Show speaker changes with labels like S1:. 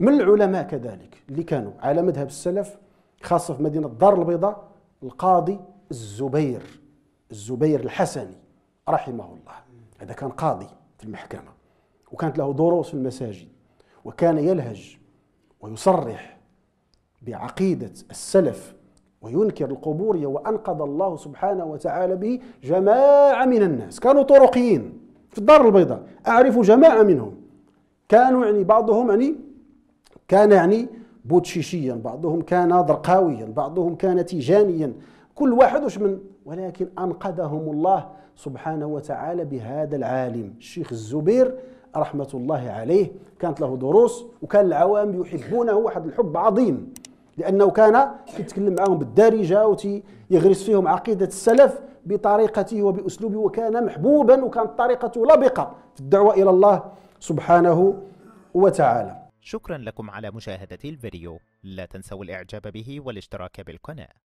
S1: من العلماء كذلك اللي كانوا على مذهب السلف خاصة في مدينة الدار البيضاء القاضي الزبير الزبير الحسني رحمه الله هذا كان قاضي في المحكمة وكانت له دروس في المساجد وكان يلهج ويصرح بعقيدة السلف وينكر القبورية وأنقذ الله سبحانه وتعالى به جماعة من الناس كانوا طرقيين في الدار البيضاء أعرف جماعة منهم كانوا يعني بعضهم يعني كان يعني بوتشيشيا بعضهم كان درقاويا بعضهم كان تيجانيا كل واحد وش من ولكن أنقذهم الله سبحانه وتعالى بهذا العالم الشيخ الزبير رحمة الله عليه كانت له دروس وكان العوام يحبونه واحد الحب عظيم لأنه كان يتكلم معهم بالدارجة ويغرس فيهم عقيدة السلف بطريقته وبأسلوبه وكان محبوبا وكانت طريقته لبقة في الدعوة إلى الله سبحانه وتعالى
S2: شكرا لكم على مشاهدة الفيديو لا تنسوا الاعجاب به والاشتراك بالقناة